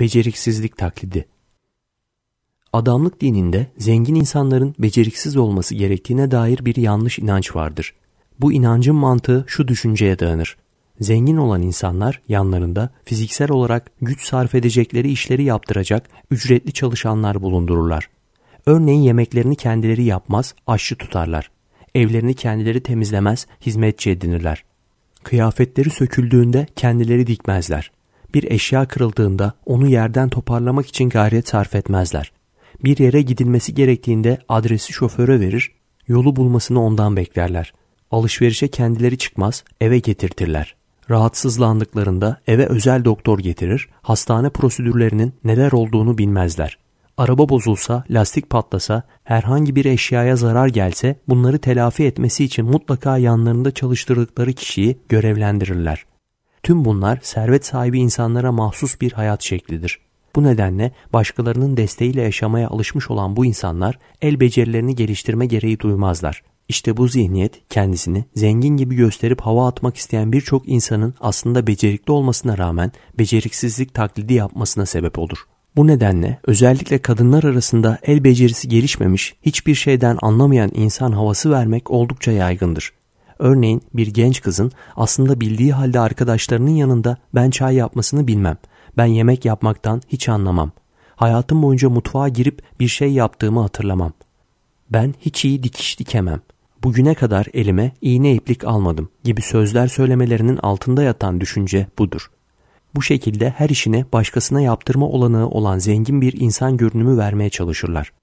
beceriksizlik taklidi. Adamlık dininde zengin insanların beceriksiz olması gerektiğine dair bir yanlış inanç vardır. Bu inancın mantığı şu düşünceye dayanır. Zengin olan insanlar yanlarında fiziksel olarak güç sarf edecekleri işleri yaptıracak ücretli çalışanlar bulundururlar. Örneğin yemeklerini kendileri yapmaz, aşçı tutarlar. Evlerini kendileri temizlemez, hizmetçi edinirler. Kıyafetleri söküldüğünde kendileri dikmezler bir eşya kırıldığında onu yerden toparlamak için gayret sarf etmezler. Bir yere gidilmesi gerektiğinde adresi şoföre verir, yolu bulmasını ondan beklerler. Alışverişe kendileri çıkmaz, eve getirtirler. Rahatsızlandıklarında eve özel doktor getirir, hastane prosedürlerinin neler olduğunu bilmezler. Araba bozulsa, lastik patlasa, herhangi bir eşyaya zarar gelse bunları telafi etmesi için mutlaka yanlarında çalıştırdıkları kişiyi görevlendirirler. Tüm bunlar servet sahibi insanlara mahsus bir hayat şeklidir. Bu nedenle başkalarının desteğiyle yaşamaya alışmış olan bu insanlar el becerilerini geliştirme gereği duymazlar. İşte bu zihniyet kendisini zengin gibi gösterip hava atmak isteyen birçok insanın aslında becerikli olmasına rağmen beceriksizlik taklidi yapmasına sebep olur. Bu nedenle özellikle kadınlar arasında el becerisi gelişmemiş, hiçbir şeyden anlamayan insan havası vermek oldukça yaygındır. Örneğin bir genç kızın aslında bildiği halde arkadaşlarının yanında ben çay yapmasını bilmem, ben yemek yapmaktan hiç anlamam. Hayatım boyunca mutfağa girip bir şey yaptığımı hatırlamam. Ben hiç iyi dikiş dikemem. Bugüne kadar elime iğne iplik almadım gibi sözler söylemelerinin altında yatan düşünce budur. Bu şekilde her işini başkasına yaptırma olanağı olan zengin bir insan görünümü vermeye çalışırlar.